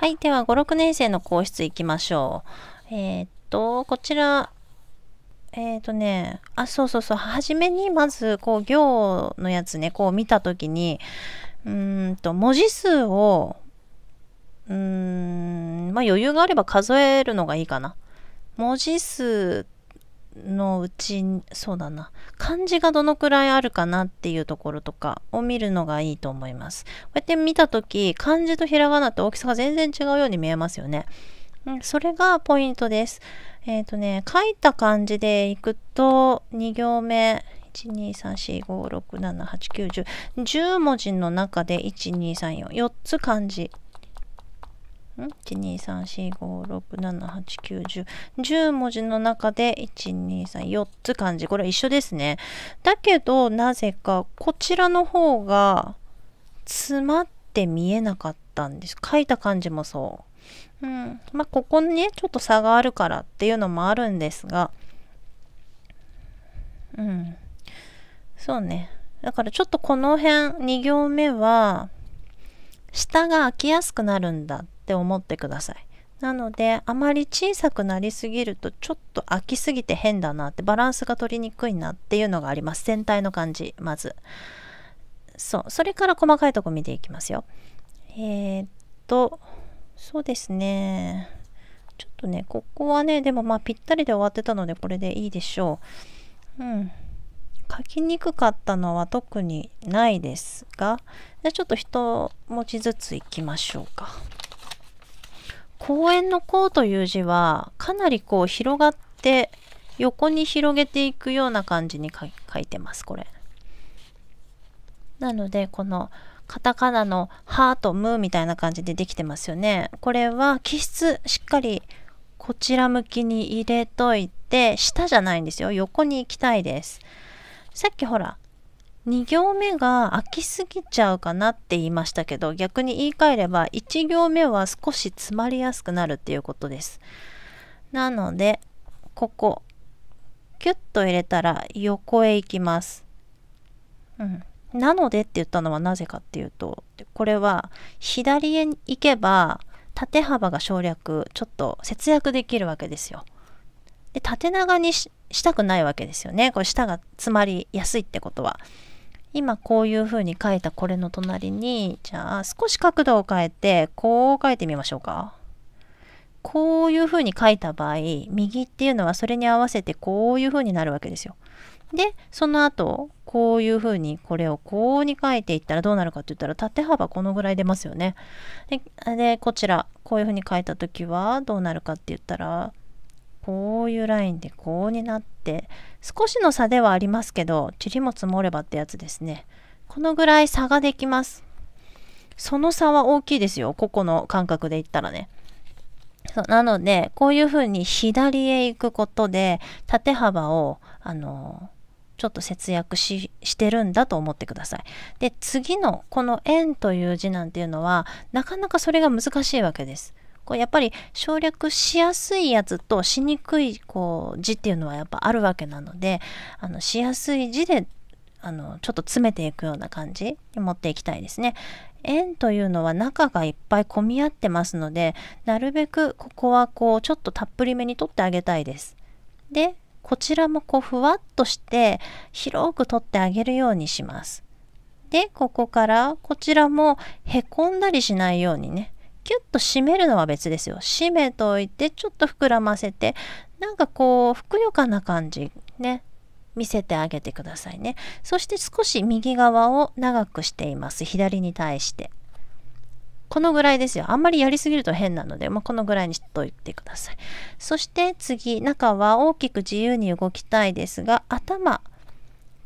はい。では、5、6年生の皇室行きましょう。えー、っと、こちら、えっ、ー、とね、あ、そうそうそう、初めにまず、こう、行のやつね、こう見たときに、うんと、文字数を、うん、まあ余裕があれば数えるのがいいかな。文字数のうちそうだな漢字がどのくらいあるかなっていうところとかを見るのがいいと思いますこうやって見た時漢字とひらがなって大きさが全然違うように見えますよねそれがポイントですえっ、ー、とね書いた漢字でいくと2行目1234567891010文字の中で12344つ漢字1,2,3,4,5,6,7,8,9,10,10文字の中で1,2,3,4つ漢字これ一緒ですねだけどなぜかこちらの方が詰まって見えなかったんです書いた漢字もそううんまあここにねちょっと差があるからっていうのもあるんですがうんそうねだからちょっとこの辺2行目は下が開きやすくなるんだって思ってください。なのであまり小さくなりすぎるとちょっと開きすぎて変だなってバランスが取りにくいなっていうのがあります全体の感じまずそうそれから細かいとこ見ていきますよえー、っとそうですねちょっとねここはねでもまあぴったりで終わってたのでこれでいいでしょううん書きにくかったのは特にないですが、じゃちょっと一文字ずついきましょうか。公園の公という字はかなりこう広がって横に広げていくような感じに書いてます、これ。なので、このカタカナのハとムみたいな感じでできてますよね。これは気質しっかりこちら向きに入れといて、下じゃないんですよ。横に行きたいです。さっきほら2行目が空きすぎちゃうかなって言いましたけど逆に言い換えれば1行目は少し詰まりやすくなるっていうことですなのでここキュッと入れたら横へ行きます、うん、なのでって言ったのはなぜかっていうとこれは左へ行けば縦幅が省略ちょっと節約できるわけですよで縦長にししたくないわけですよね。これ舌が詰まりやすいってことは。今こういう風に書いたこれの隣に、じゃあ少し角度を変えて、こう書いてみましょうか。こういう風に書いた場合、右っていうのはそれに合わせてこういう風になるわけですよ。で、その後、こういう風にこれをこうに書いていったらどうなるかって言ったら縦幅このぐらい出ますよね。で、でこちら、こういう風に書いた時はどうなるかって言ったら、こういうラインでこうになって少しの差ではありますけど塵も積もればってやつですねこのぐらい差ができますその差は大きいですよ個々の感覚で言ったらねそうなのでこういうふうに左へ行くことで縦幅をあのちょっと節約ししてるんだと思ってください。で次のこの円という字なんていうのはなかなかそれが難しいわけです。こうやっぱり省略しやすいやつとしにくいこう字っていうのはやっぱあるわけなのであのしやすい字であのちょっと詰めていくような感じに持っていきたいですね。円というのは中がいっぱい混み合ってますのでなるべくここはこうちょっとたっぷりめに取ってあげたいです。でこちらもこうふわっとして広く取ってあげるようにします。でここからこちらもへこんだりしないようにねキュッと締めるのは別ですよ締めといてちょっと膨らませてなんかこうふくよかな感じね見せてあげてくださいねそして少し右側を長くしています左に対してこのぐらいですよあんまりやりすぎると変なので、まあ、このぐらいにしといてくださいそして次中は大きく自由に動きたいですが頭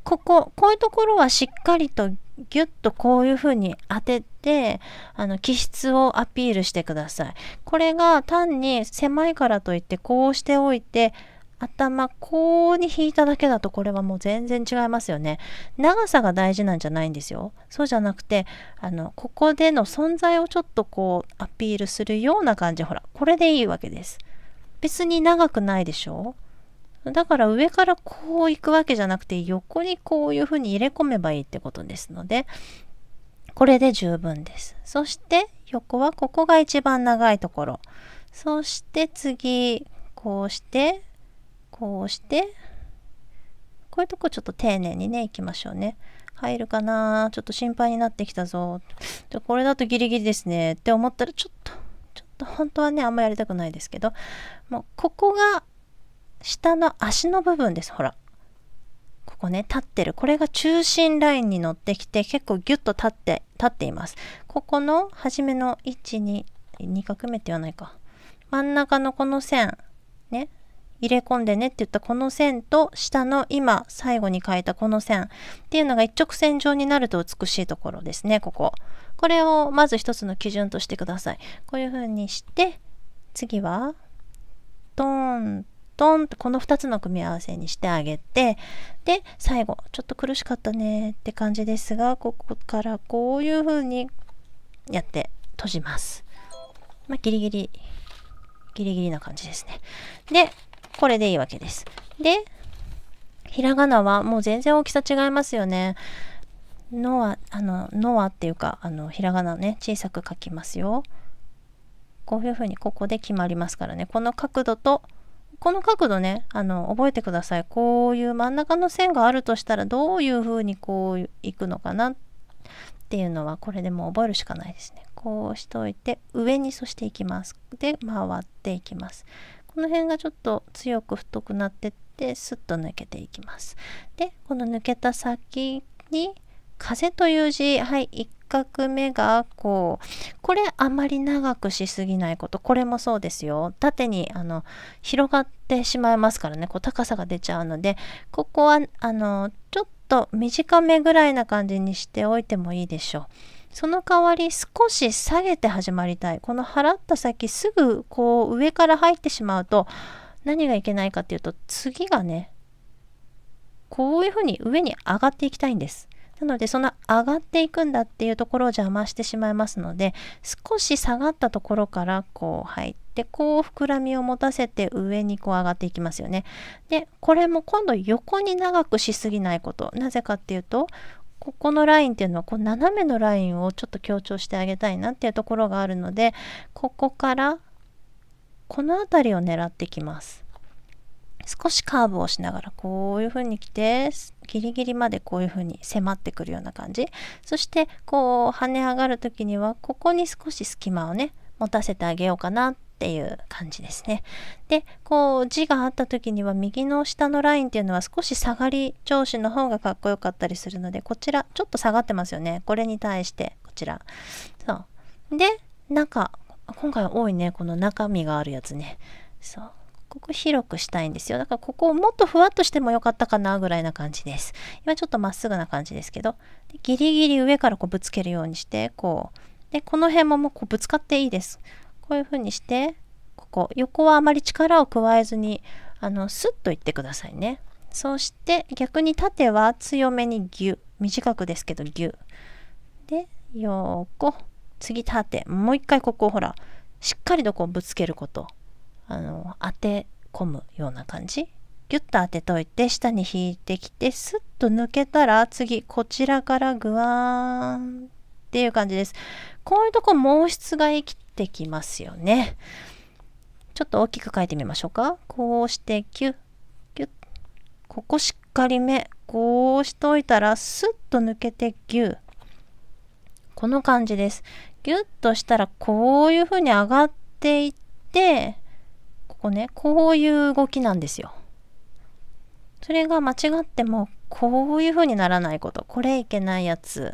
こここういうところはしっかりとギュッとこういうふうに当ててあの気質をアピールしてくださいこれが単に狭いからといってこうしておいて頭こうに引いただけだとこれはもう全然違いますよね長さが大事なんじゃないんですよそうじゃなくてあのここでの存在をちょっとこうアピールするような感じほらこれでいいわけです別に長くないでしょだから上からこう行くわけじゃなくて横にこういうふうに入れ込めばいいってことですのでこれで十分です。そして横はここが一番長いところ。そして次こうしてこうしてこういうとこちょっと丁寧にね行きましょうね。入るかなちょっと心配になってきたぞ。でこれだとギリギリですねって思ったらちょっとちょっと本当はねあんまやりたくないですけどもうここが下の足の部分ですほらここね立ってるこれが中心ラインに乗ってきて結構ギュッと立って立っていますここの初めの122画目って言わないか真ん中のこの線ね入れ込んでねって言ったこの線と下の今最後に書いたこの線っていうのが一直線上になると美しいところですねこここれをまず一つの基準としてくださいこういう風にして次はトントンってこの2つの組み合わせにしてあげてで最後ちょっと苦しかったねって感じですがここからこういう風にやって閉じます。まあ、ギリギリギリギリな感じですね。でこれでいいわけです。でひらがなはもう全然大きさ違いますよね。のはあの「ノは」っていうかあのひらがなね小さく書きますよ。こういうふうにここで決まりますからねこの角度とこの角度ねあの覚えてくださいこういう真ん中の線があるとしたらどういう風にこう行くのかなっていうのはこれでも覚えるしかないですねこうしといて上にそしていきますで回っていきますこの辺がちょっと強く太くなってってスッと抜けていきますでこの抜けた先に風という字はい一画目がこうこれあまり長くしすぎないことこれもそうですよ縦にあの広がってしまいますからねこう高さが出ちゃうのでここはあのちょっと短めぐらいな感じにしておいてもいいでしょう。その代わり少し下げて始まりたい。この払った先すぐこう上から入ってしまうと何がいけないかっていうと次がねこういうふうに上に上がっていきたいんです。なのでその上がっていくんだっていうところを邪魔してしまいますので少し下がったところからこう入ってこう膨らみを持たせて上にこう上がっていきますよね。でこれも今度横に長くしすぎないことなぜかっていうとここのラインっていうのはこう斜めのラインをちょっと強調してあげたいなっていうところがあるのでここからこの辺りを狙ってきます。少しカーブをしながらこういう風に来てギリギリまでこういう風に迫ってくるような感じそしてこう跳ね上がる時にはここに少し隙間をね持たせてあげようかなっていう感じですね。でこう字があった時には右の下のラインっていうのは少し下がり調子の方がかっこよかったりするのでこちらちょっと下がってますよねこれに対してこちら。そうで中今回多いねこの中身があるやつね。そうここ広くしたいんですよだからここをもっとふわっとしてもよかったかなぐらいな感じです今ちょっとまっすぐな感じですけどギリギリ上からこうぶつけるようにしてこうでこの辺ももうこうぶつかっていいですこういう風にしてここ横はあまり力を加えずにあのスッといってくださいねそして逆に縦は強めにギュ短くですけどギュで横次縦もう一回ここほらしっかりとこうぶつけることあの当て込むような感じギュッと当てといて下に引いてきてスッと抜けたら次こちらからグワーンっていう感じですこういうとこ毛筆が生きてきますよねちょっと大きく書いてみましょうかこうしてキュッギュッここしっかりめこうしといたらスッと抜けてギュッこの感じですギュッとしたらこういう風に上がっていってこうね、こういう動きなんですよ。それが間違っても、こういう風にならないこと、これいけないやつ、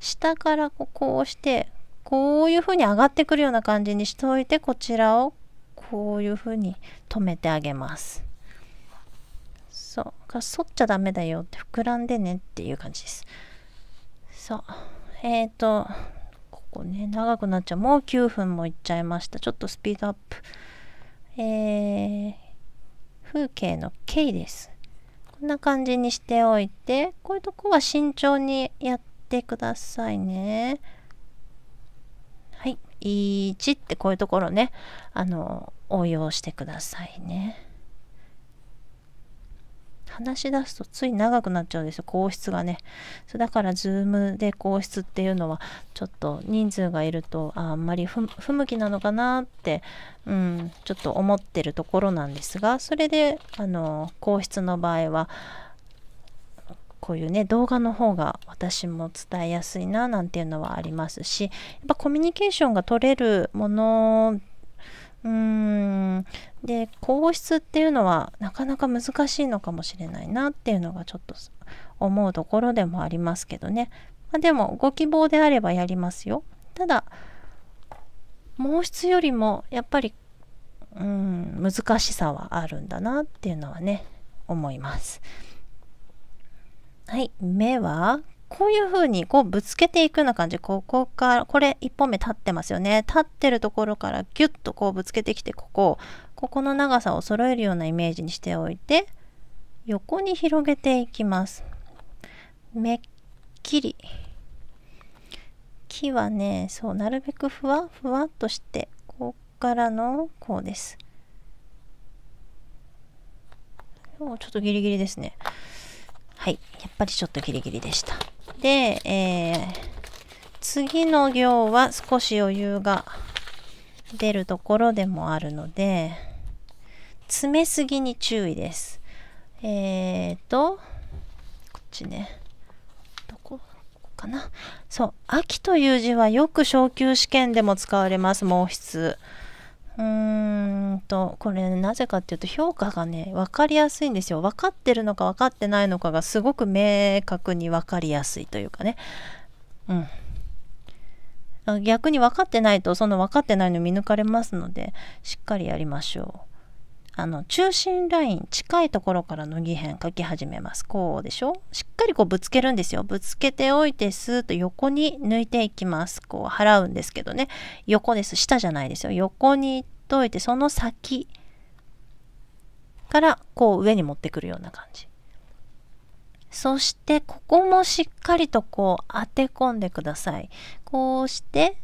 下からこう押して、こういう風に上がってくるような感じにしておいて、こちらをこういう風に止めてあげます。そう。か反っちゃダメだよって、膨らんでねっていう感じです。そう。えっ、ー、と、ここね、長くなっちゃう。もう9分もいっちゃいました。ちょっとスピードアップ。えー、風景の K です。こんな感じにしておいて、こういうとこは慎重にやってくださいね。はい。1ってこういうところね、あの、応用してくださいね。話し出すとつい長くなっちゃうんですよ皇室がねそうだから Zoom で皇室っていうのはちょっと人数がいるとあんまり不向きなのかなって、うん、ちょっと思ってるところなんですがそれであの皇室の場合はこういうね動画の方が私も伝えやすいななんていうのはありますしやっぱコミュニケーションが取れるものうんで皇室っていうのはなかなか難しいのかもしれないなっていうのがちょっと思うところでもありますけどね、まあ、でもご希望であればやりますよただ毛筆よりもやっぱりうん難しさはあるんだなっていうのはね思いますはい目はこういうふうにこうぶつけていくような感じ。ここから、これ一本目立ってますよね。立ってるところからギュッとこうぶつけてきて、ここ、ここの長さを揃えるようなイメージにしておいて、横に広げていきます。めっきり。木はね、そう、なるべくふわふわっとして、こっからのこうです。ちょっとギリギリですね。はい。やっぱりちょっとギリギリでした。で、えー、次の行は少し余裕が出るところでもあるので、詰めすぎに注意です。えーと、こっちね。どこかな。そう、秋という字はよく昇級試験でも使われます、毛筆。うーんとこれなぜかっていうと評価がね分かりやすいんですよ分かってるのか分かってないのかがすごく明確に分かりやすいというかねうん逆に分かってないとその分かってないの見抜かれますのでしっかりやりましょう。あの中心ライン近いところから脱ぎ辺描き始めますこうでしょしっかりこうぶつけるんですよぶつけておいてスーッと横に抜いていきますこう払うんですけどね横です下じゃないですよ横に行っといてその先からこう上に持ってくるような感じそしてここもしっかりとこう当て込んでくださいこうして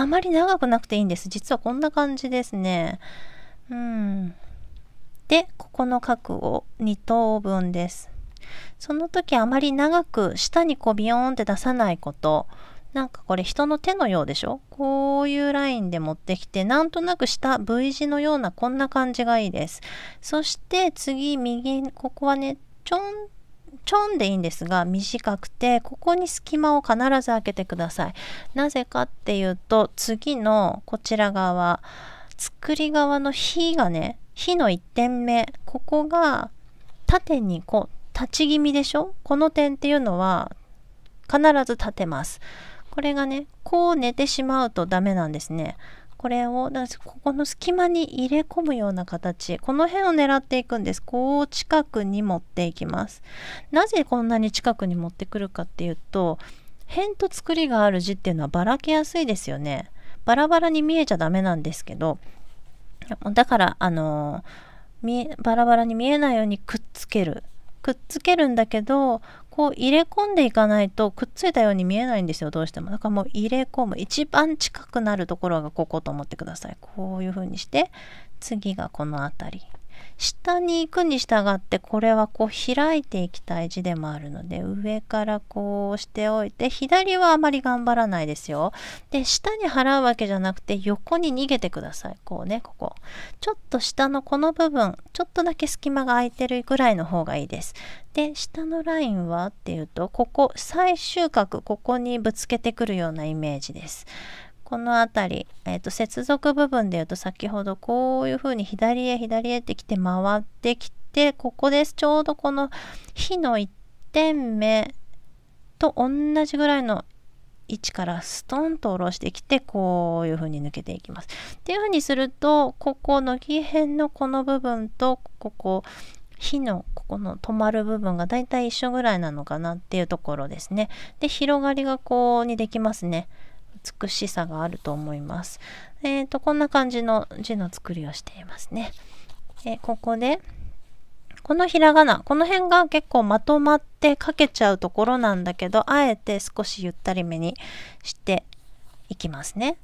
あまり長くなくていいんです。実はこんな感じですね。うん。で、ここの角を2等分です。その時あまり長く下にこうビヨーンって出さないこと。なんかこれ人の手のようでしょこういうラインで持ってきて、なんとなく下 V 字のようなこんな感じがいいです。そして次右、ここはね、ちょんちょんでいいんですが短くてここに隙間を必ず開けてくださいなぜかっていうと次のこちら側作り側の火がね火の1点目ここが縦にこう立ち気味でしょこの点っていうのは必ず立てますこれがねこう寝てしまうとダメなんですねこれをだからここの隙間に入れ込むような形この辺を狙っていくんですこう近くに持っていきますなぜこんなに近くに持ってくるかっていうと辺と作りがある字っていうのはばらけやすいですよねバラバラに見えちゃダメなんですけどだからあのバラバラに見えないようにくっつけるくっつけるんだけどこう入れ込んでいかないとくっついたように見えないんですよどうしてもだからもう入れ込む一番近くなるところがここと思ってくださいこういうふうにして次がこの辺り下に行くに従ってこれはこう開いていきたい字でもあるので上からこうしておいて左はあまり頑張らないですよで下に払うわけじゃなくて横に逃げてくださいこうねここちょっと下のこの部分ちょっとだけ隙間が空いてるぐらいの方がいいですで下のラインはっていうとここ最終角ここにぶつけてくるようなイメージですこの辺り、えーと、接続部分でいうと先ほどこういうふうに左へ左へってきて回ってきてここですちょうどこの火の1点目と同じぐらいの位置からストンと下ろしてきてこういう風に抜けていきます。っていう風にするとここの木辺のこの部分とここ火のここの止まる部分がだいたい一緒ぐらいなのかなっていうところですね。で広がりがこうにできますね。美しさがあると思います。えっ、ー、と、こんな感じの字の作りをしていますね。えー、ここで、このひらがな、この辺が結構まとまって書けちゃうところなんだけど、あえて少しゆったりめにしていきますね。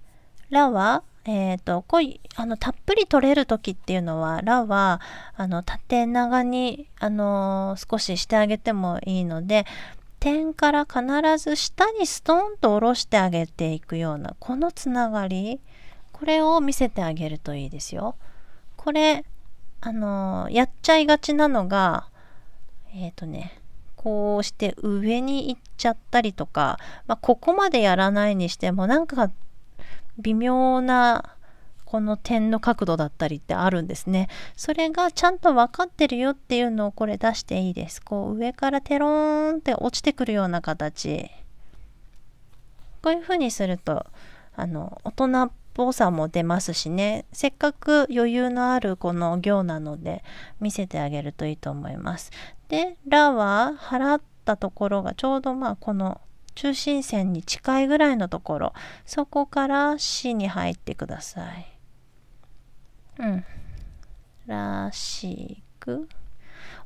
らは、えーと、と濃いあのたっぷり取れる時っていうのは「ら」はあの縦長に、あのー、少ししてあげてもいいので点から必ず下にストンと下ろしてあげていくようなこのつながりこれを見せてあげるといいですよ。これあのやっちゃいがちなのがえっ、ー、とねこうして上に行っちゃったりとか、まあ、ここまでやらないにしてもなんか微妙なこの点の角度だったりってあるんですね。それがちゃんと分かってるよっていうのをこれ出していいです。こう上からテローンって落ちてくるような形。こういう風にするとあの大人っぽさも出ますしねせっかく余裕のあるこの行なので見せてあげるといいと思います。で「ら」は払ったところがちょうどまあこの中心線に近いぐらいのところそこから「し」に入ってください。うん。らしく。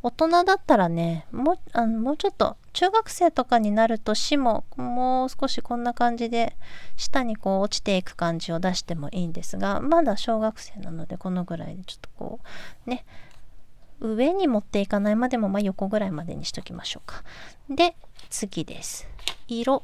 大人だったらね、もう、あのもうちょっと、中学生とかになると死も、もう少しこんな感じで、下にこう落ちていく感じを出してもいいんですが、まだ小学生なので、このぐらいでちょっとこう、ね、上に持っていかないまでも、まあ、横ぐらいまでにしときましょうか。で、次です。色。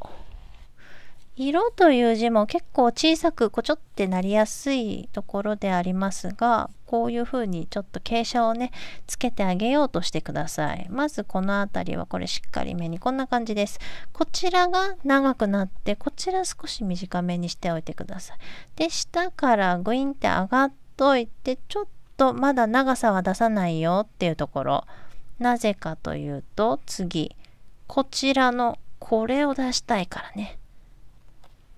色という字も結構小さくこちょってなりやすいところでありますがこういうふうにちょっと傾斜をねつけてあげようとしてくださいまずこの辺りはこれしっかりめにこんな感じですこちらが長くなってこちら少し短めにしておいてくださいで下からグインって上がっといてちょっとまだ長さは出さないよっていうところなぜかというと次こちらのこれを出したいからね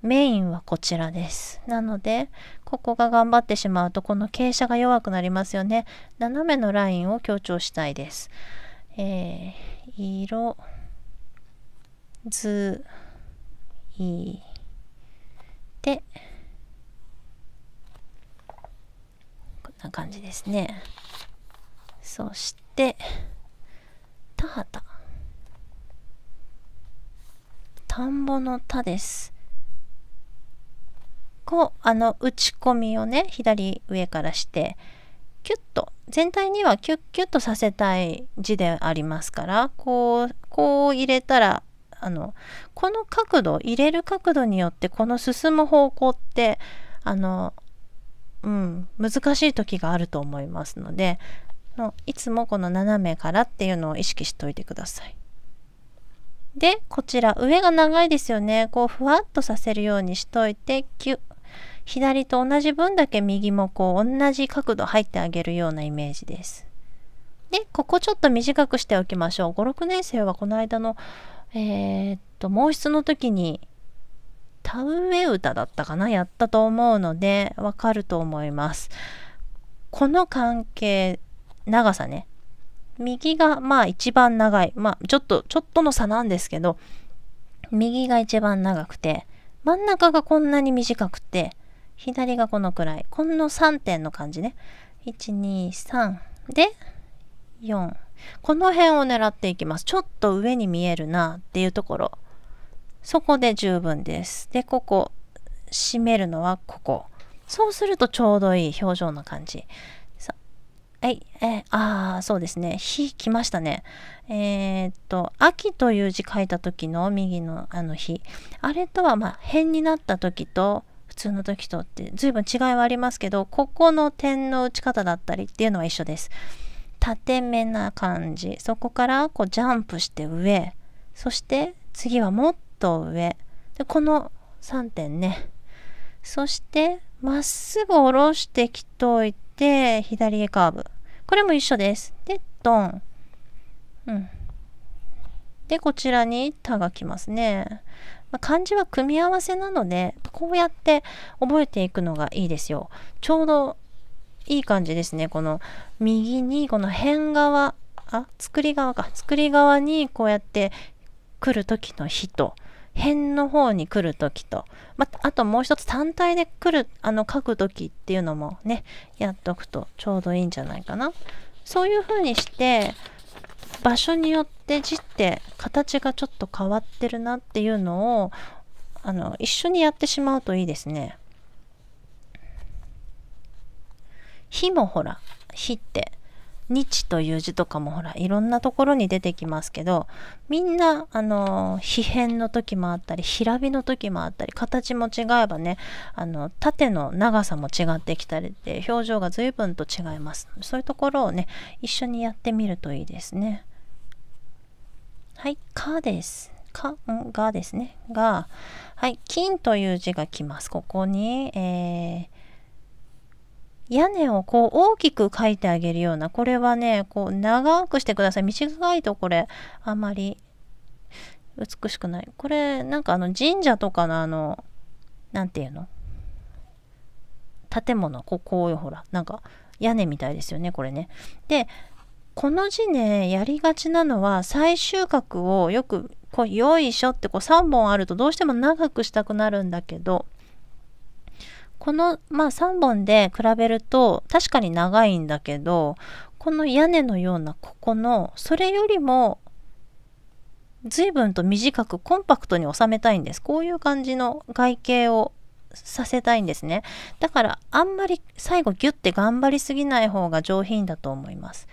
メインはこちらです。なので、ここが頑張ってしまうと、この傾斜が弱くなりますよね。斜めのラインを強調したいです。えー、色、ず、い、て、こんな感じですね。そして、田畑。田んぼの田です。こうあの打ち込みをね左上からしてキュッと全体にはキュッキュッとさせたい字でありますからこうこう入れたらあのこの角度入れる角度によってこの進む方向ってあの、うん、難しい時があると思いますのでのいつもこの斜めからっていうのを意識しておいてください。でこちら上が長いですよねこうふわっとさせるようにしといてキュッ左と同じ分だけ右もこう同じ角度入ってあげるようなイメージです。で、ここちょっと短くしておきましょう。5、6年生はこの間の、えー、っと、毛筆の時に、田植え歌だったかなやったと思うので、わかると思います。この関係、長さね。右がまあ一番長い。まあちょっと、ちょっとの差なんですけど、右が一番長くて、真ん中がこんなに短くて、左がこのくらいこの3点の感じね123で4この辺を狙っていきますちょっと上に見えるなっていうところそこで十分ですでここ締めるのはここそうするとちょうどいい表情の感じはい、えああ、そうですね。日来ましたね。えー、っと、秋という字書いた時の右のあの日。あれとは、まあ、辺になった時と、普通の時とって随分違いはありますけどここの点の打ち方だったりっていうのは一緒です縦目な感じそこからこうジャンプして上そして次はもっと上でこの3点ねそしてまっすぐ下ろしてきといて左へカーブこれも一緒ですでドンうんで、こちらに他が来ますね。まあ、漢字は組み合わせなので、こうやって覚えていくのがいいですよ。ちょうどいい感じですね。この右にこの辺側、あ、作り側か。作り側にこうやって来る時の日と、辺の方に来る時と、まあ、あともう一つ単体で来る、あの書く時っていうのもね、やっとくとちょうどいいんじゃないかな。そういう風にして、場所によって字って形がちょっと変わってるなっていうのをあの一緒にやってしまうといいですね。火もほら火って日という字とかもほらいろんなところに出てきますけどみんなあの疲変の時もあったり平火の時もあったり形も違えばねあの縦の長さも違ってきたりって表情が随分と違いますそういうところをね一緒にやってみるといいですねはい「か」です「か」ん「が」ですね「が」はい「金」という字がきますここに、えー屋根をこう大きく描いてあげるような、これはね、こう長くしてください。短いとこれ、あまり美しくない。これ、なんかあの神社とかのあの、なんていうの建物、ここをほら、なんか屋根みたいですよね、これね。で、この字ね、やりがちなのは、最終格をよく、こう、よいしょってこう3本あるとどうしても長くしたくなるんだけど、この、まあ、3本で比べると確かに長いんだけどこの屋根のようなここのそれよりも随分と短くコンパクトに収めたいんですこういう感じの外形をさせたいんですねだからあんまり最後ギュッて頑張りすぎない方が上品だと思います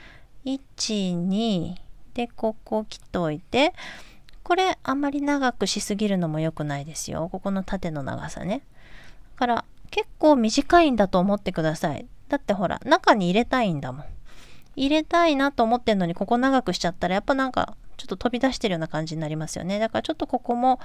12でここ切っといてこれあんまり長くしすぎるのも良くないですよここの縦の長さねだから結構短いんだと思ってください。だってほら、中に入れたいんだもん。入れたいなと思ってんのに、ここ長くしちゃったら、やっぱなんか、ちょっと飛び出してるような感じになりますよね。だからちょっとここも、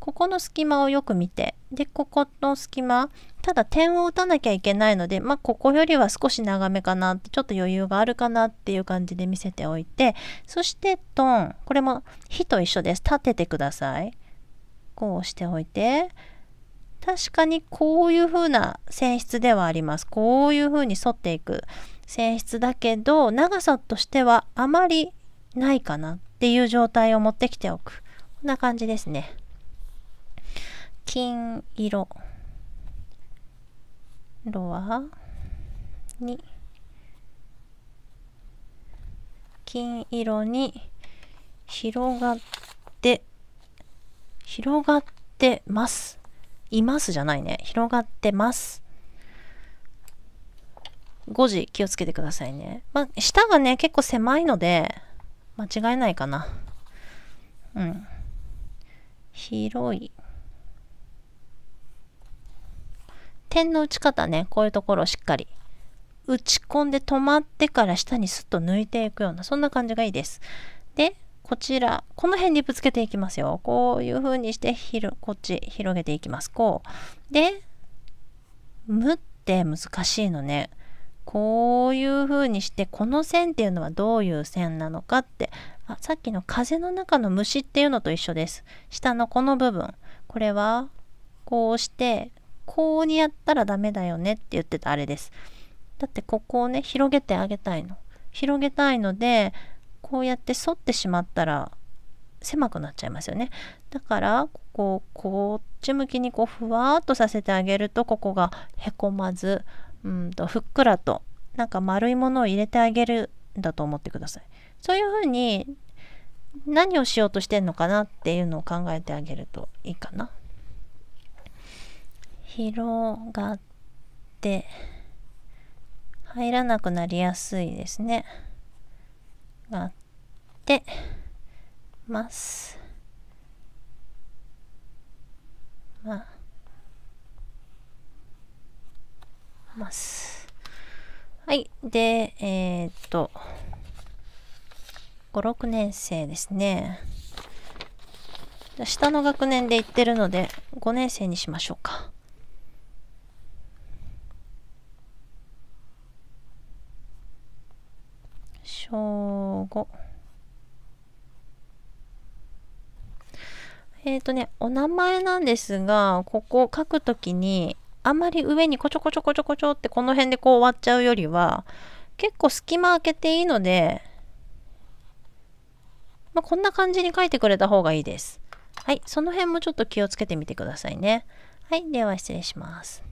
ここの隙間をよく見て、で、ここの隙間、ただ点を打たなきゃいけないので、まあ、ここよりは少し長めかなって、ちょっと余裕があるかなっていう感じで見せておいて、そしてトン、これも火と一緒です。立ててください。こうしておいて、確かにこういう風な性質ではあります。こういう風に沿っていく性質だけど、長さとしてはあまりないかなっていう状態を持ってきておく。こんな感じですね。金色。色はに、金色に広がって、広がってます。いますじゃないね。広がってます。5時気をつけてくださいね。まあ、下がね、結構狭いので、間違えないかな。うん。広い。点の打ち方ね、こういうところをしっかり打ち込んで止まってから下にスッと抜いていくような、そんな感じがいいです。で、こちら、この辺にぶつけていきますよ。こういう風にして、ひこっち広げていきます。こう。で、むって難しいのね。こういう風にして、この線っていうのはどういう線なのかって、あさっきの風の中の虫っていうのと一緒です。下のこの部分。これは、こうして、こうにやったらダメだよねって言ってたあれです。だってここをね、広げてあげたいの。広げたいので、こうやって反ってしまったら狭くなっちゃいますよねだからここをこっち向きにこうふわっとさせてあげるとここがへこまずうんとふっくらとなんか丸いものを入れてあげるんだと思ってくださいそういうふうに何をしようとしてんのかなっていうのを考えてあげるといいかな広がって入らなくなりやすいですねがてます。ま、ます。はい。で、えー、っと、5、6年生ですね。下の学年で行ってるので、5年生にしましょうか。小5。えっ、ー、とね、お名前なんですが、ここ書くときに、あんまり上にこちょこちょこちょこちょってこの辺でこう終わっちゃうよりは、結構隙間開けていいので、まあ、こんな感じに書いてくれた方がいいです。はい、その辺もちょっと気をつけてみてくださいね。はい、では失礼します。